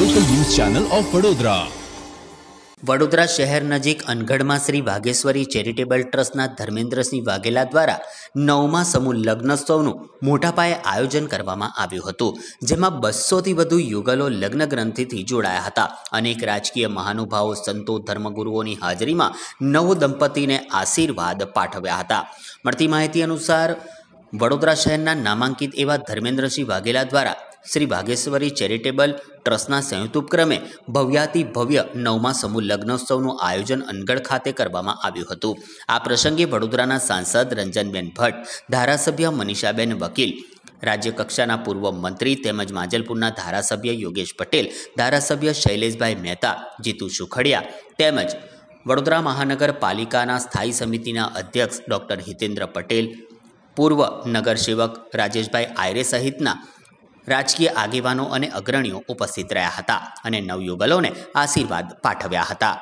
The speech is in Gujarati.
local news channel of Vadodara Vadodara શહેર નજીક અનગઢમાં શ્રી વાઘેશ્વરી ચેરિટેબલ ટ્રસ્ટના ધર્મેન્દ્રસિંહ વાઘેલા દ્વારા નવમા સમૂહ લગ્નોત્સવનું મોટા પાયે આયોજન કરવામાં આવ્યું હતું જેમાં બસોથી વધુ યુગલો લગ્ન ગ્રંથિથી જોડાયા હતા અનેક રાજકીય મહાનુભાવો સંતો ધર્મગુરુઓની હાજરીમાં નવ દંપતીને આશીર્વાદ પાઠવ્યા હતા મળતી માહિતી અનુસાર વડોદરા શહેરના નામાંકિત એવા ધર્મેન્દ્રસિંહ વાઘેલા દ્વારા શ્રી ભાગેશ્વરી ચેરિટેબલ ટ્રસ્ટના સંયુક્ત ઉપક્રમે ભવ્યાતિ ભવ્ય નવમા સમૂહ લગ્નોત્સવનું આયોજન અનગઢ ખાતે કરવામાં આવ્યું હતું આ પ્રસંગે વડોદરાના સાંસદ રંજનબેન ભટ્ટ ધારાસભ્ય મનીષાબેન વકીલ રાજ્ય કક્ષાના પૂર્વ મંત્રી તેમજ માજલપુરના ધારાસભ્ય યોગેશ પટેલ ધારાસભ્ય શૈલેષભાઈ મહેતા જીતુ સુખડિયા તેમજ વડોદરા મહાનગરપાલિકાના સ્થાયી સમિતિના અધ્યક્ષ ડૉક્ટર હિતેન્દ્ર પટેલ પૂર્વ નગરસેવક રાજેશભાઈ આયરે સહિતના રાજકીય આગેવાનો અને અગ્રણીઓ ઉપસ્થિત રહ્યા હતા અને નવયુગલોને આશીર્વાદ પાઠવ્યા હતા